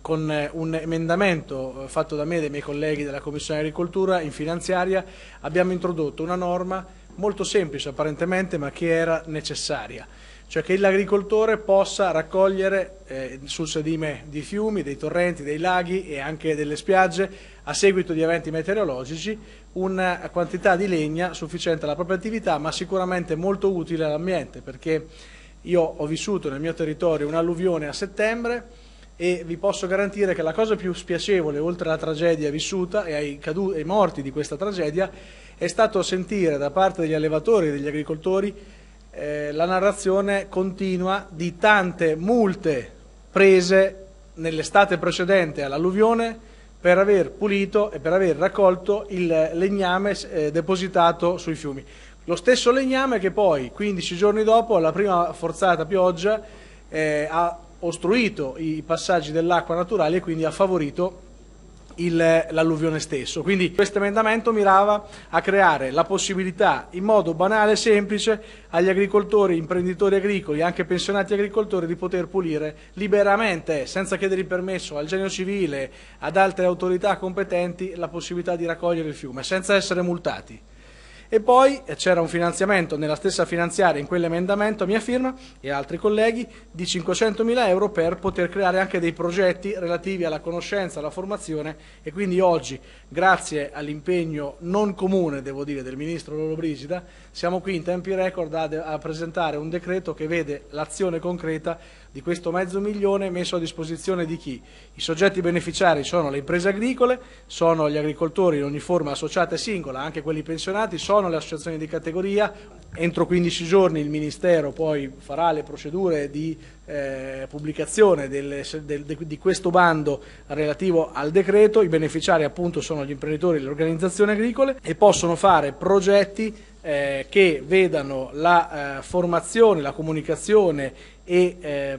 con eh, un emendamento eh, fatto da me e dai miei colleghi della Commissione Agricoltura in finanziaria abbiamo introdotto una norma molto semplice apparentemente ma che era necessaria, cioè che l'agricoltore possa raccogliere eh, sul sedime di fiumi, dei torrenti, dei laghi e anche delle spiagge a seguito di eventi meteorologici una quantità di legna sufficiente alla propria attività ma sicuramente molto utile all'ambiente perché io ho vissuto nel mio territorio un'alluvione a settembre e vi posso garantire che la cosa più spiacevole, oltre alla tragedia vissuta e ai, ai morti di questa tragedia, è stato sentire da parte degli allevatori e degli agricoltori eh, la narrazione continua di tante multe prese nell'estate precedente all'alluvione per aver pulito e per aver raccolto il legname eh, depositato sui fiumi. Lo stesso legname che poi, 15 giorni dopo, alla prima forzata pioggia, eh, ha ostruito i passaggi dell'acqua naturale e quindi ha favorito l'alluvione stesso. Quindi questo emendamento mirava a creare la possibilità in modo banale e semplice agli agricoltori, imprenditori agricoli, anche pensionati agricoltori di poter pulire liberamente, senza chiedere il permesso al genio civile, ad altre autorità competenti, la possibilità di raccogliere il fiume, senza essere multati. E poi eh, c'era un finanziamento nella stessa finanziaria, in quell'emendamento a mia firma e altri colleghi, di 500 mila euro per poter creare anche dei progetti relativi alla conoscenza, alla formazione e quindi oggi, grazie all'impegno non comune, devo dire, del Ministro Loro Brigida siamo qui in tempi record a, a presentare un decreto che vede l'azione concreta di questo mezzo milione messo a disposizione di chi? I soggetti beneficiari sono le imprese agricole, sono gli agricoltori in ogni forma associata e singola, anche quelli pensionati, sono le associazioni di categoria. Entro 15 giorni il Ministero poi farà le procedure di eh, pubblicazione del, del, de, di questo bando relativo al decreto. I beneficiari appunto sono gli imprenditori e le organizzazioni agricole e possono fare progetti eh, che vedano la eh, formazione, la comunicazione e, eh,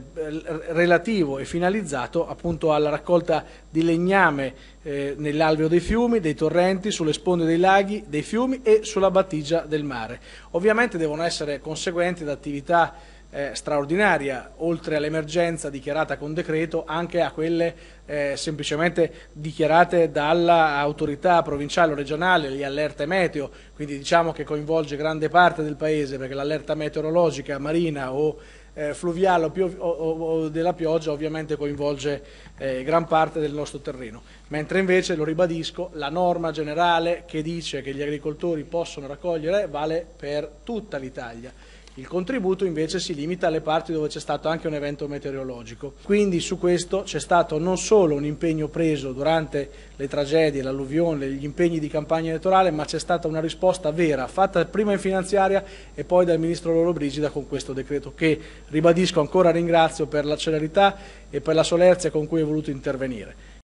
relativo e finalizzato appunto alla raccolta di legname eh, nell'alveo dei fiumi, dei torrenti, sulle sponde dei laghi, dei fiumi e sulla battigia del mare. Ovviamente devono essere conseguenti ad attività eh, straordinaria, oltre all'emergenza dichiarata con decreto, anche a quelle eh, semplicemente dichiarate dall'autorità provinciale o regionale, le allerte meteo, quindi diciamo che coinvolge grande parte del paese perché l'allerta meteorologica, marina o eh, fluviale o, o, o, della pioggia ovviamente coinvolge eh, gran parte del nostro terreno, mentre invece, lo ribadisco, la norma generale che dice che gli agricoltori possono raccogliere vale per tutta l'Italia il contributo invece si limita alle parti dove c'è stato anche un evento meteorologico. Quindi su questo c'è stato non solo un impegno preso durante le tragedie, l'alluvione, gli impegni di campagna elettorale, ma c'è stata una risposta vera, fatta prima in finanziaria e poi dal Ministro Loro Brigida con questo decreto che, ribadisco, ancora ringrazio per la celerità e per la solerzia con cui è voluto intervenire.